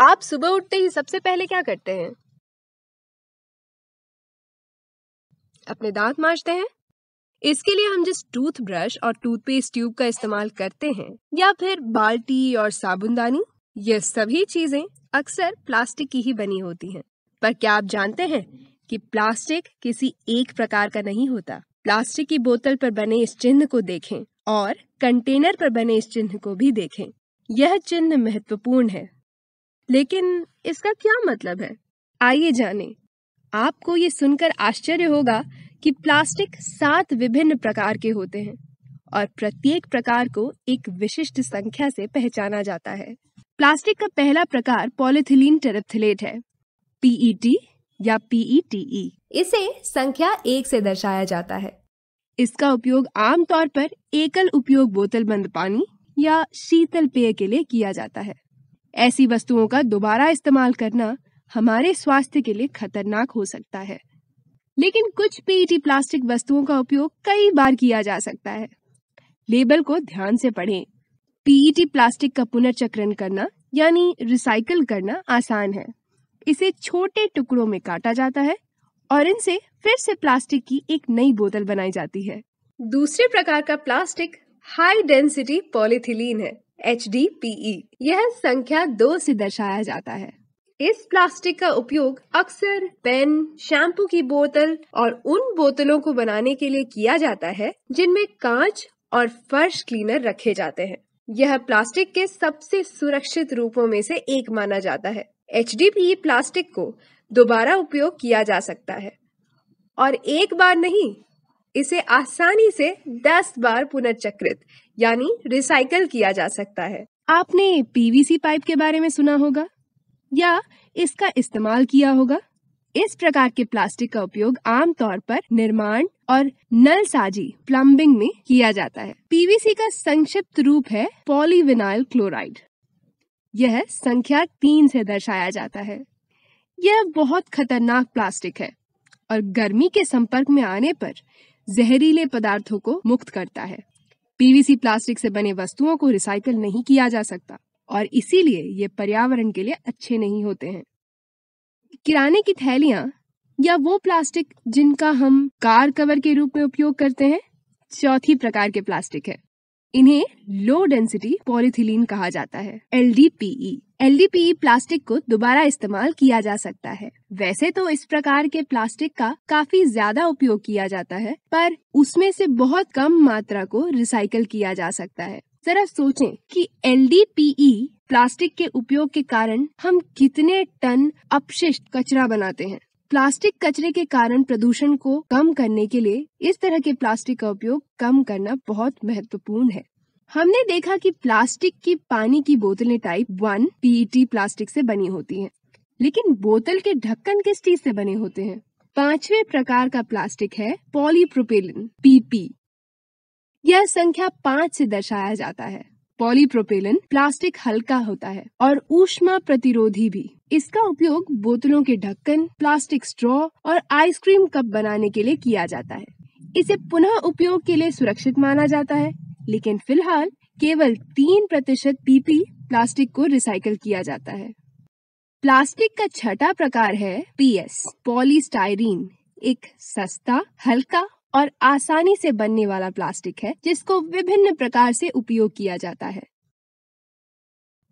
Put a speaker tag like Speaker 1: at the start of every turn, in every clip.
Speaker 1: आप सुबह उठते ही सबसे पहले क्या करते हैं अपने दांत मांजते हैं इसके लिए हम जिस टूथब्रश और टूथपेस्ट ट्यूब का इस्तेमाल करते हैं या फिर बाल्टी और साबुनदानी ये सभी चीजें अक्सर प्लास्टिक की ही बनी होती हैं पर क्या आप जानते हैं कि प्लास्टिक किसी एक प्रकार का नहीं होता प्लास्टिक की बोतल पर बने इस चिन्ह को देखें और कंटेनर पर बने इस चिन्ह को भी देखें यह चिन्ह महत्वपूर्ण है लेकिन इसका क्या मतलब है आइए जानें। आपको ये सुनकर आश्चर्य होगा कि प्लास्टिक सात विभिन्न प्रकार के होते हैं और प्रत्येक प्रकार को एक विशिष्ट संख्या से पहचाना जाता है प्लास्टिक का पहला प्रकार पॉलिथिलीन टेरेथिलेट है पीईटी या पीईटीई इसे संख्या एक से दर्शाया जाता है इसका उपयोग आमतौर पर एकल उपयोग बोतल बंद पानी या शीतल पेय के लिए किया जाता है ऐसी वस्तुओं का दोबारा इस्तेमाल करना हमारे स्वास्थ्य के लिए खतरनाक हो सकता है लेकिन कुछ पीईटी e प्लास्टिक वस्तुओं का उपयोग कई बार किया जा सकता है लेबल को ध्यान से पढ़ें। पीईटी e प्लास्टिक का पुनर्चक्रण करना यानी रिसाइकल करना आसान है इसे छोटे टुकड़ों में काटा जाता है और इनसे फिर से प्लास्टिक की एक नई बोतल बनाई जाती है दूसरे प्रकार का प्लास्टिक हाई डेंसिटी पॉलीथिलीन है एच डी पी ई यह संख्या दो से दर्शाया जाता है इस प्लास्टिक का उपयोग अक्सर पेन शैम्पू की बोतल और उन बोतलों को बनाने के लिए किया जाता है जिनमें कांच और फर्श क्लीनर रखे जाते हैं यह प्लास्टिक के सबसे सुरक्षित रूपों में से एक माना जाता है एच e प्लास्टिक को दोबारा उपयोग किया जा सकता है और एक बार नहीं इसे आसानी से 10 बार पुनर्चक्रित यानी रिसाइकल किया जा सकता है आपने पीवीसी पाइप के बारे में सुना होगा या इसका इस्तेमाल किया होगा इस प्रकार के प्लास्टिक का उपयोग आमतौर पर निर्माण और नल साजी प्लम्बिंग में किया जाता है पीवीसी का संक्षिप्त रूप है पॉलीविनाइल क्लोराइड यह संख्या तीन से दर्शाया जाता है यह बहुत खतरनाक प्लास्टिक है और गर्मी के संपर्क में आने पर जहरीले पदार्थों को मुक्त करता है पीवीसी प्लास्टिक से बने वस्तुओं को रिसाइकल नहीं किया जा सकता और इसीलिए ये पर्यावरण के लिए अच्छे नहीं होते हैं किराने की थैलियां या वो प्लास्टिक जिनका हम कार कवर के रूप में उपयोग करते हैं चौथी प्रकार के प्लास्टिक है इन्हें लो डेंसिटी पॉलीथिलीन कहा जाता है L D P E P E plastic को दोबारा इस्तेमाल किया जा सकता है वैसे तो इस प्रकार के प्लास्टिक का काफी ज्यादा उपयोग किया जाता है पर उसमें से बहुत कम मात्रा को रिसाइकल किया जा सकता है जरा सोचें कि पीई प्लास्टिक e के उपयोग के कारण हम कितने टन अपशिष्ट कचरा बनाते हैं प्लास्टिक कचरे के कारण प्रदूषण को कम करने के लिए इस तरह के प्लास्टिक का उपयोग कम करना बहुत महत्वपूर्ण है हमने देखा कि प्लास्टिक की पानी की बोतलें टाइप वन पीईटी प्लास्टिक से बनी होती हैं, लेकिन बोतल के ढक्कन किस चीज से बने होते हैं पांचवे प्रकार का प्लास्टिक है पॉलीप्रोपेलिन पीपी यह संख्या पांच से दर्शाया जाता है पॉलीप्रोपेलन प्लास्टिक हल्का होता है और ऊष्मा प्रतिरोधी भी इसका उपयोग बोतलों के ढक्कन प्लास्टिक स्ट्रॉ और आइसक्रीम कप बनाने के लिए किया जाता है इसे पुनः उपयोग के लिए सुरक्षित माना जाता है लेकिन फिलहाल केवल तीन प्रतिशत पीपी प्लास्टिक को रिसाइकल किया जाता है प्लास्टिक का छठा प्रकार है पीएस पॉलीस्टाइरीन एक सस्ता हल्का और आसानी से बनने वाला प्लास्टिक है जिसको विभिन्न प्रकार से उपयोग किया जाता है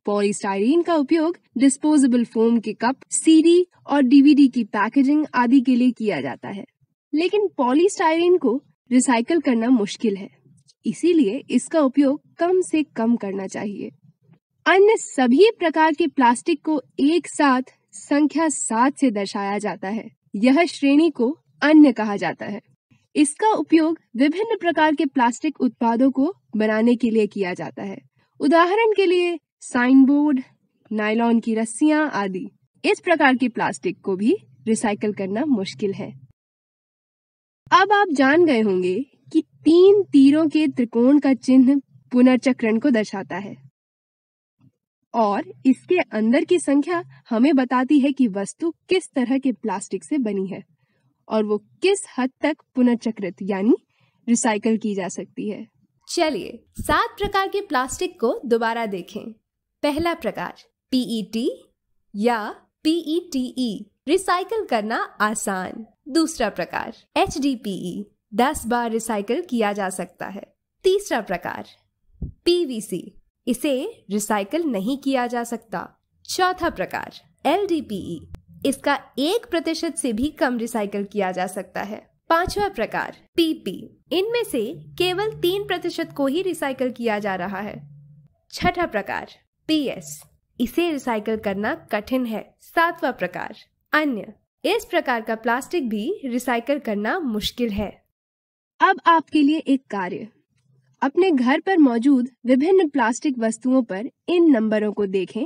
Speaker 1: पॉलीस्टाइरीन का उपयोग डिस्पोजेबल फोम के कप सीडी और डीवीडी की पैकेजिंग आदि के लिए किया जाता है लेकिन पॉलीस्टाइरीन को रिसाइकल करना मुश्किल है इसीलिए इसका उपयोग कम से कम करना चाहिए अन्य सभी प्रकार के प्लास्टिक को एक साथ संख्या सात से दर्शाया जाता है यह श्रेणी को अन्य कहा जाता है इसका उपयोग विभिन्न प्रकार के प्लास्टिक उत्पादों को बनाने के लिए किया जाता है उदाहरण के लिए साइन बोर्ड नायलॉन की रस्सियां आदि इस प्रकार की प्लास्टिक को भी रिसाइकल करना मुश्किल है अब आप जान गए होंगे कि तीन तीरों के त्रिकोण का चिन्ह पुनर्चक्रण को दर्शाता है और इसके अंदर की संख्या हमें बताती है कि वस्तु किस तरह के प्लास्टिक से बनी है और वो किस हद तक पुनर्चक्रित यानी रिसाइकल की जा सकती है चलिए सात प्रकार के प्लास्टिक को दोबारा देखें पहला प्रकार पीईटी e या पीईटीई रिसाइकल e e, करना आसान दूसरा प्रकार एच डी दस बार रिसाइकल किया जा सकता है तीसरा प्रकार पीवीसी इसे रिसाइकल नहीं किया जा सकता चौथा प्रकार एल डी इसका एक प्रतिशत से भी कम रिसाइकल किया जा सकता है पांचवा प्रकार पीपी इनमें से केवल तीन प्रतिशत को ही रिसाइकल किया जा रहा है छठा प्रकार पीएस इसे रिसाइकल करना कठिन है सातवां प्रकार अन्य इस प्रकार का प्लास्टिक भी रिसाइकल करना मुश्किल है अब आपके लिए एक कार्य अपने घर पर मौजूद विभिन्न प्लास्टिक वस्तुओं पर इन नंबरों को देखें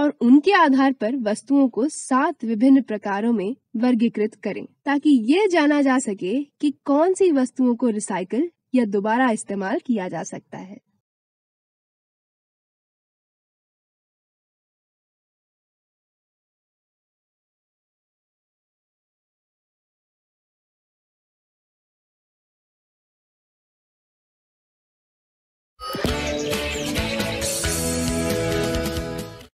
Speaker 1: और उनके आधार पर वस्तुओं को सात विभिन्न प्रकारों में वर्गीकृत करें ताकि ये जाना जा सके कि कौन सी वस्तुओं को रिसाइकल या दोबारा इस्तेमाल किया जा सकता है